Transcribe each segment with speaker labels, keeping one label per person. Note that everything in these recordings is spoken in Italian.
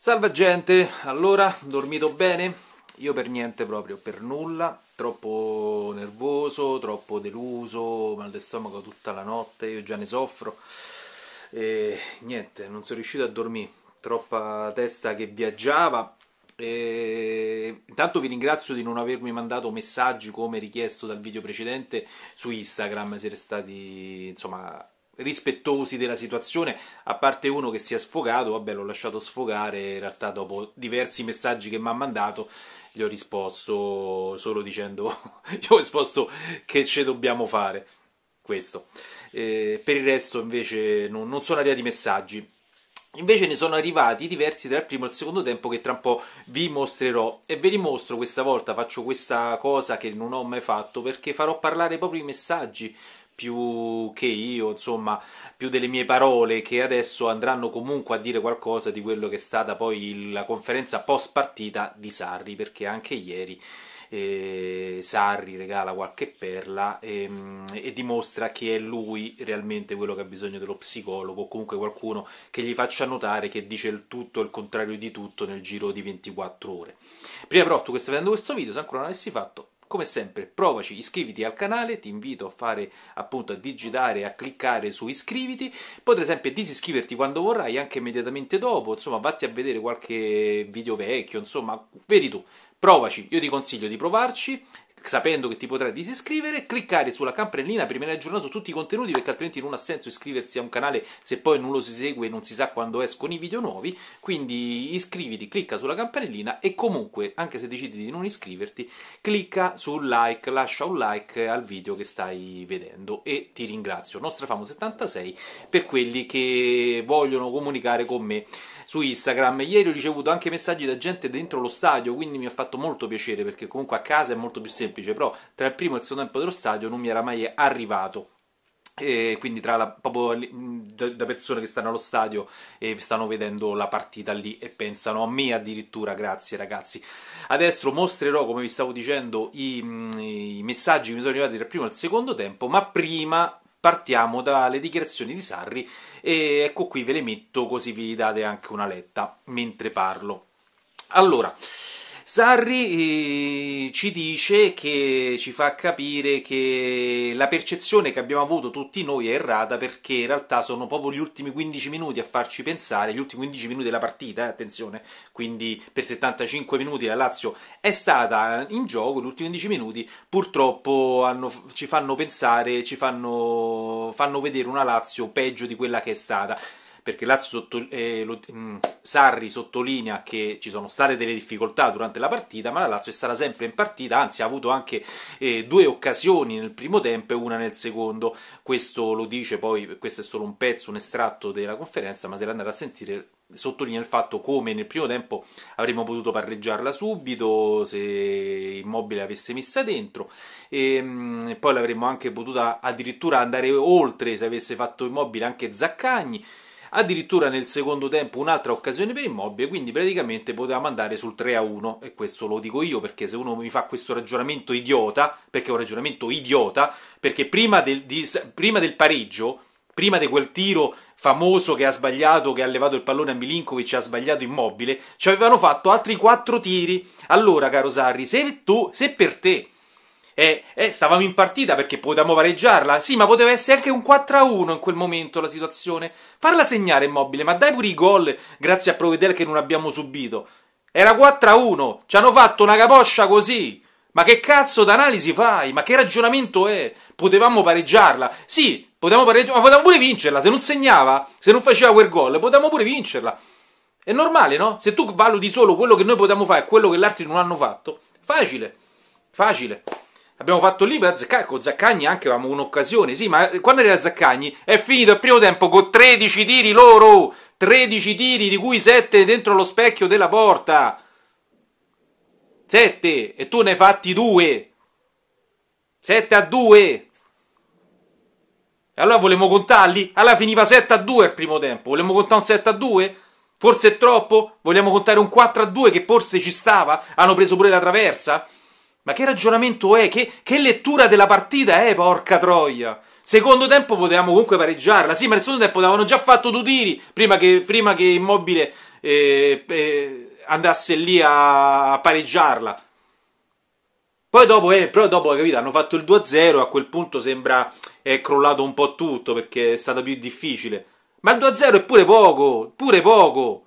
Speaker 1: Salve gente, allora, dormito bene? Io per niente proprio, per nulla, troppo nervoso, troppo deluso, mal di stomaco tutta la notte, io già ne soffro e niente, non sono riuscito a dormire, troppa testa che viaggiava e... Intanto vi ringrazio di non avermi mandato messaggi come richiesto dal video precedente su Instagram, siete stati insomma rispettosi della situazione, a parte uno che si è sfogato, vabbè l'ho lasciato sfogare, in realtà dopo diversi messaggi che mi ha mandato gli ho risposto solo dicendo gli ho risposto che ce dobbiamo fare questo. Eh, per il resto invece non, non sono arrivati messaggi. Invece ne sono arrivati diversi dal primo al secondo tempo che tra un po' vi mostrerò e ve li mostro questa volta, faccio questa cosa che non ho mai fatto perché farò parlare proprio i messaggi, più che io, insomma, più delle mie parole, che adesso andranno comunque a dire qualcosa di quello che è stata poi la conferenza post partita di Sarri, perché anche ieri eh, Sarri regala qualche perla e, ehm, e, dimostra che è lui realmente quello che ha bisogno dello psicologo o comunque qualcuno che gli faccia notare che dice il tutto e il contrario di tutto nel giro di 24 ore. Prima però tu che stai vedendo questo video, se ancora non l'avessi fatto, come sempre, provaci, iscriviti al canale, ti invito a fare appunto a digitare, a cliccare su iscriviti, poi per esempio disiscriverti quando vorrai, anche immediatamente dopo, insomma, vatti a vedere qualche video vecchio, insomma, vedi tu, provaci, io ti consiglio di provarci, sapendo che ti potrai disiscrivere, cliccare sulla campanellina per rimanere aggiornato su tutti i contenuti perché altrimenti non ha senso iscriversi a un canale se poi non lo si segue e non si sa quando escono i video nuovi, quindi iscriviti, clicca sulla campanellina e comunque, anche se decidi di non iscriverti, clicca sul like, lascia un like al video che stai vedendo e ti ringrazio, Nostrafamo76, per quelli che vogliono comunicare con me su Instagram. Ieri ho ricevuto anche messaggi da gente dentro lo stadio, quindi mi ha fatto molto piacere perché comunque a casa è molto più semplice semplice, però tra il primo e il secondo tempo dello stadio non mi era mai arrivato. E quindi tra la, proprio mm, da persone che stanno allo stadio e stanno vedendo la partita lì e pensano a me addirittura, grazie ragazzi. Adesso mostrerò, come vi stavo dicendo, i, mm, i messaggi che mi sono arrivati tra il primo e il secondo tempo, ma prima partiamo dalle dichiarazioni di Sarri e ecco qui ve le metto così vi date anche una letta mentre parlo. Allora, Sarri eh, ci dice che ci fa capire che la percezione che abbiamo avuto tutti noi è errata perché in realtà sono proprio gli ultimi 15 minuti a farci pensare, gli ultimi 15 minuti della partita, eh, attenzione, quindi per 75 minuti la Lazio è stata eh, in gioco, gli ultimi 15 minuti purtroppo hanno, ci fanno pensare, ci fanno, fanno vedere una Lazio peggio di quella che è stata perché Lazio sotto, eh, lo, mh, mm, Sarri sottolinea che ci sono state delle difficoltà durante la partita, ma la Lazio è stata sempre in partita, anzi ha avuto anche eh, due occasioni nel primo tempo e una nel secondo. Questo lo dice poi, questo è solo un pezzo, un estratto della conferenza, ma se l'andate a sentire sottolinea il fatto come nel primo tempo avremmo potuto parreggiarla subito se Immobile avesse messa dentro e ehm, poi l'avremmo anche potuta addirittura andare oltre se avesse fatto Immobile anche Zaccagni addirittura nel secondo tempo un'altra occasione per Immobile, quindi praticamente potevamo andare sul 3-1 e questo lo dico io perché se uno mi fa questo ragionamento idiota, perché è un ragionamento idiota, perché prima del, di, prima del pareggio, prima di quel tiro famoso che ha sbagliato, che ha levato il pallone a Milinkovic, ha sbagliato Immobile, ci avevano fatto altri 4 tiri. Allora, caro Sarri, se, tu, se per te eh, eh, stavamo in partita perché potevamo pareggiarla. Sì, ma poteva essere anche un 4-1 in quel momento la situazione. Farla segnare immobile, ma dai pure i gol grazie a Provedel che non abbiamo subito. Era 4-1, ci hanno fatto una caposcia così. Ma che cazzo d'analisi fai? Ma che ragionamento è? Potevamo pareggiarla. Sì, potevamo pareggiarla, ma potevamo pure vincerla. Se non segnava, se non faceva quel gol, potevamo pure vincerla. È normale, no? Se tu valuti solo quello che noi potevamo fare e quello che gli altri non hanno fatto, facile. Facile. Abbiamo fatto lì Zaccagni, con Zaccagni anche avevamo un'occasione, sì, ma eh, quando era Zaccagni è finito il primo tempo con 13 tiri loro, 13 tiri di cui 7 dentro lo specchio della porta. 7 e tu ne hai fatti 2. 7 a 2. e Allora volevamo contarli? Allora finiva 7 a 2 il primo tempo. Volevamo contare un 7 a 2? Forse è troppo? Vogliamo contare un 4 a 2 che forse ci stava? Hanno preso pure la traversa? Ma che ragionamento è? Che, che lettura della partita è, porca troia? Secondo tempo potevamo comunque pareggiarla, sì, ma nel secondo tempo avevano già fatto due tiri prima che, prima che Immobile eh, eh, andasse lì a pareggiarla. Poi dopo, eh, però dopo, capito, hanno fatto il 2-0, a quel punto sembra è crollato un po' tutto perché è stato più difficile. Ma il 2-0 è pure poco, pure poco.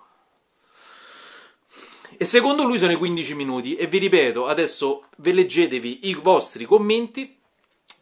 Speaker 1: E secondo lui sono i 15 minuti. E vi ripeto, adesso ve leggetevi i vostri commenti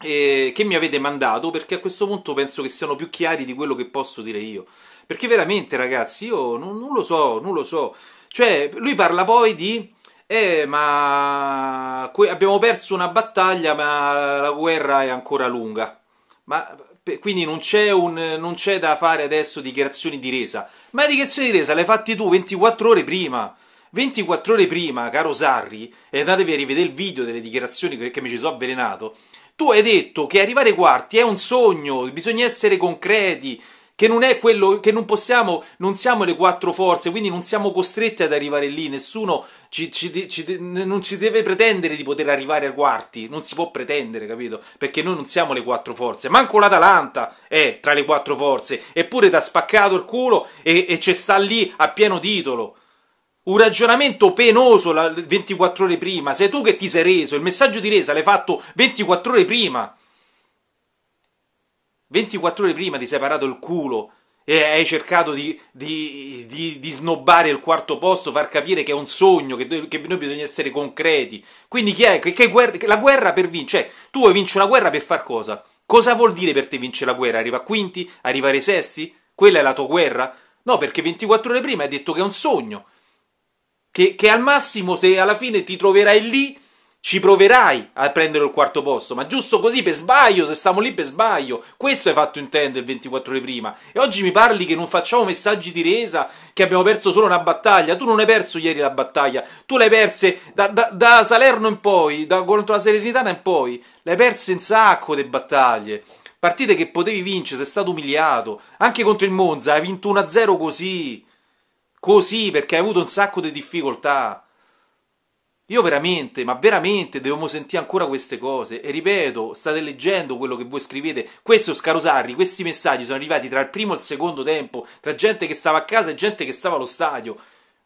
Speaker 1: eh, che mi avete mandato, perché a questo punto penso che siano più chiari di quello che posso dire io. Perché veramente, ragazzi, io non, non lo so, non lo so. Cioè, lui parla poi di. Eh, ma abbiamo perso una battaglia, ma la guerra è ancora lunga. Ma quindi non c'è, un, non c'è da fare adesso dichiarazioni di resa. Ma le dichiarazioni di resa le hai fatte tu 24 ore prima. 24 ore prima, caro Sarri, e andatevi a rivedere il video delle dichiarazioni che mi ci sono avvelenato, tu hai detto che arrivare ai quarti è un sogno, bisogna essere concreti, che non è quello, che non possiamo, non siamo le quattro forze, quindi non siamo costretti ad arrivare lì, nessuno ci, ci, ci, non ci deve pretendere di poter arrivare ai quarti, non si può pretendere, capito? Perché noi non siamo le quattro forze, manco l'Atalanta è tra le quattro forze, eppure ti ha spaccato il culo e, e ci sta lì a pieno titolo un ragionamento penoso 24 ore prima, sei tu che ti sei reso, il messaggio di resa l'hai fatto 24 ore prima. 24 ore prima ti sei parato il culo e hai cercato di, di, di, di snobbare il quarto posto, far capire che è un sogno, che, che noi bisogna essere concreti. Quindi chi è? Che, che guerra, la guerra per vincere, cioè tu vuoi vincere una guerra per far cosa? Cosa vuol dire per te vincere la guerra? Arriva a quinti? Arrivare ai sesti? Quella è la tua guerra? No, perché 24 ore prima hai detto che è un sogno. Che, che al massimo, se alla fine ti troverai lì, ci proverai a prendere il quarto posto, ma giusto così per sbaglio, se stiamo lì per sbaglio, questo hai fatto intendere 24 ore prima. E oggi mi parli che non facciamo messaggi di resa, che abbiamo perso solo una battaglia. Tu non hai perso ieri la battaglia, tu l'hai persa da, da, da, Salerno in poi, da, contro la Serenitana in poi, l'hai persa in sacco di battaglie. Partite che potevi vincere, sei stato umiliato. Anche contro il Monza, hai vinto 1-0 così. Così, perché hai avuto un sacco di difficoltà. Io veramente, ma veramente dobbiamo sentire ancora queste cose. E ripeto, state leggendo quello che voi scrivete. Questo Scarosarri, questi messaggi sono arrivati tra il primo e il secondo tempo, tra gente che stava a casa e gente che stava allo stadio.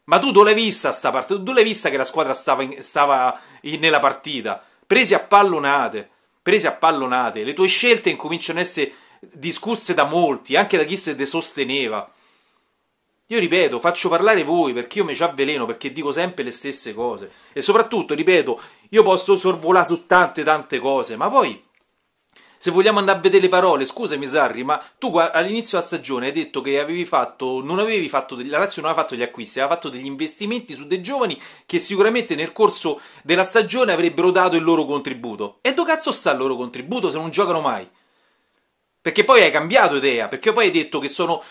Speaker 1: Ma tu dove l'hai vista sta parte? Tu l'hai vista che la squadra stava, in, stava in, nella partita? Presi a pallonate, presi a pallonate. Le tue scelte incominciano a essere discusse da molti, anche da chi se ne sosteneva. Io ripeto, faccio parlare voi perché io mi ci avveleno, perché dico sempre le stesse cose. E soprattutto, ripeto, io posso sorvolare su tante tante cose, ma poi se vogliamo andare a vedere le parole, scusami Sarri, ma tu all'inizio della stagione hai detto che avevi fatto, non avevi fatto, la Lazio non aveva fatto gli acquisti, aveva fatto degli investimenti su dei giovani che sicuramente nel corso della stagione avrebbero dato il loro contributo. E dove cazzo sta il loro contributo se non giocano mai? Perché poi hai cambiato idea, perché poi hai detto che sono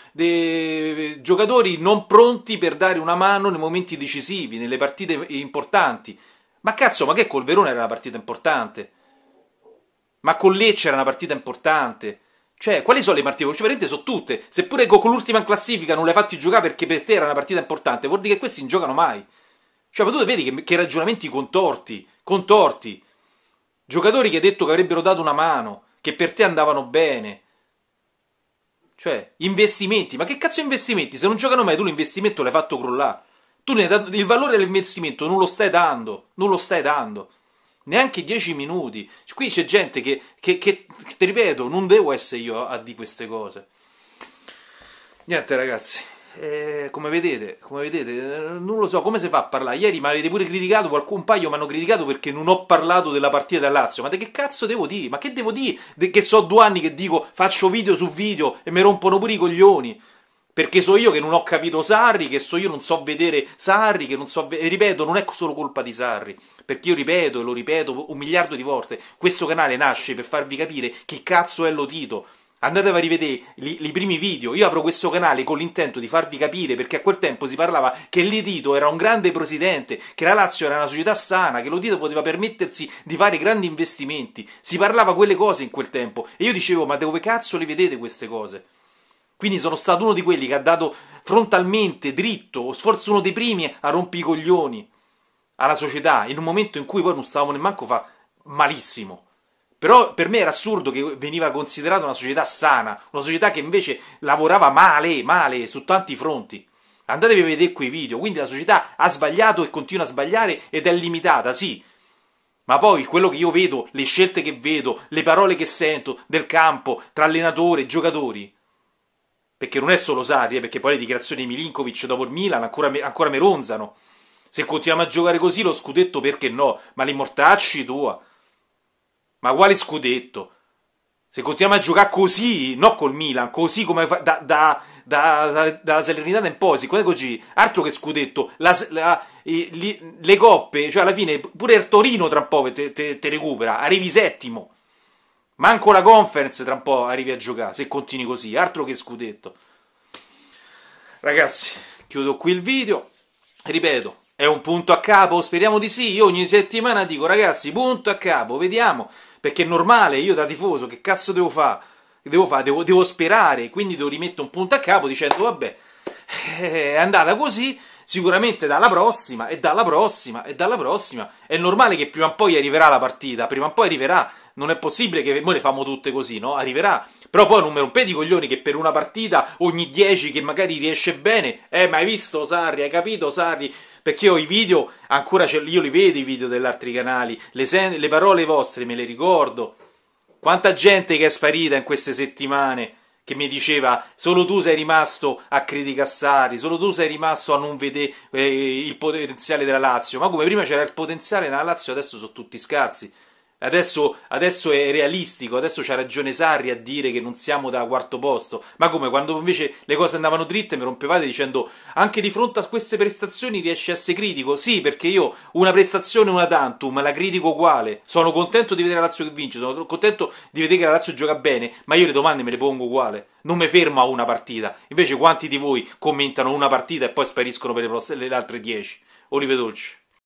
Speaker 1: giocatori non pronti per dare una mano nei momenti decisivi, nelle partite importanti. Ma cazzo, ma che col Verona era una partita importante? Ma con Lecce era una partita importante? Cioè, quali sono le partite? Cioè, veramente sono tutte. Seppure con l'ultima in classifica non le hai fatti giocare perché per te era una partita importante, vuol dire che questi non giocano mai. Cioè, ma tu vedi che, che ragionamenti contorti, contorti. Giocatori che hai detto che avrebbero dato una mano, che per te andavano bene cioè, investimenti, ma che cazzo investimenti? Se non giocano mai tu l'investimento l'hai fatto crollare. Tu dato, il valore dell'investimento non lo stai dando, non lo stai dando. Neanche 10 minuti. Qui c'è gente che, che, che, ti ripeto, non devo essere io a di queste cose. Niente ragazzi, eh, come, vedete, come vedete, eh, non lo so come si fa a parlare. Ieri mi avete pure criticato, qualcun paio mi hanno criticato perché non ho parlato della partita da Lazio. Ma che cazzo devo dire? Ma che devo dire? De che so due anni che dico faccio video su video e mi rompono pure i coglioni. Perché so io che non ho capito Sarri, che so io non so vedere Sarri, che non so... e ripeto, non è solo colpa di Sarri. Perché io ripeto e lo ripeto un miliardo di volte, questo canale nasce per farvi capire che cazzo è lo Tito. Andate a rivedere i primi video. Io apro questo canale con l'intento di farvi capire perché a quel tempo si parlava che l'Edito era un grande presidente, che la Lazio era una società sana, che l'Edito poteva permettersi di fare grandi investimenti. Si parlava quelle cose in quel tempo. E io dicevo, ma dove cazzo le vedete queste cose? Quindi sono stato uno di quelli che ha dato frontalmente, dritto, o forse uno dei primi a i coglioni alla società, in un momento in cui poi non stavamo nemmeno fa malissimo. Però per me era assurdo che veniva considerata una società sana, una società che invece lavorava male, male, su tanti fronti. Andatevi a vedere quei video, quindi la società ha sbagliato e continua a sbagliare ed è limitata, sì. Ma poi quello che io vedo, le scelte che vedo, le parole che sento del campo, tra allenatore e giocatori, perché non è solo Sarri, eh, perché poi le dichiarazioni di Milinkovic dopo il Milan ancora, ancora me ronzano. Se continuiamo a giocare così lo scudetto perché no? Ma l'immortacci tua. Ma quale scudetto? Se continuiamo a giocare così, non col Milan, così come fa, da, da, da, da, dalla Salernitana in poi, siccome così, altro che scudetto, la, la, le, le coppe, cioè alla fine pure il Torino tra un po' te, te, te recupera, arrivi settimo. Manco la conference tra un po' arrivi a giocare, se continui così, altro che scudetto. Ragazzi, chiudo qui il video, ripeto, è un punto a capo, speriamo di sì, io ogni settimana dico ragazzi, punto a capo, vediamo. Perché è normale, io da tifoso, che cazzo devo fare? Devo, fa? devo, devo, sperare, quindi devo rimettere un punto a capo dicendo vabbè, eh, è andata così, sicuramente dalla prossima, e dalla prossima, e dalla prossima. È normale che prima o poi arriverà la partita, prima o poi arriverà. Non è possibile che noi le famo tutte così, no? Arriverà. Però poi non mi rompete i coglioni che per una partita ogni 10 che magari riesce bene, eh, ma hai visto Sarri, hai capito Sarri? perché io i video, ancora io li vedo i video degli altri canali, le, sen- le parole vostre me le ricordo. Quanta gente che è sparita in queste settimane che mi diceva solo tu sei rimasto a criticassare, solo tu sei rimasto a non vedere eh, il potenziale della Lazio, ma come prima c'era il potenziale nella Lazio, adesso sono tutti scarsi. Adesso, adesso è realistico, adesso c'ha ragione Sarri a dire che non siamo da quarto posto. Ma come quando invece le cose andavano dritte mi rompevate dicendo anche di fronte a queste prestazioni riesci a essere critico? Sì, perché io una prestazione una tantum la critico uguale. Sono contento di vedere la Lazio che vince, sono contento di vedere che la Lazio gioca bene, ma io le domande me le pongo uguale. Non mi fermo a una partita. Invece quanti di voi commentano una partita e poi spariscono per le, pross- le altre 10? Olive Dolce.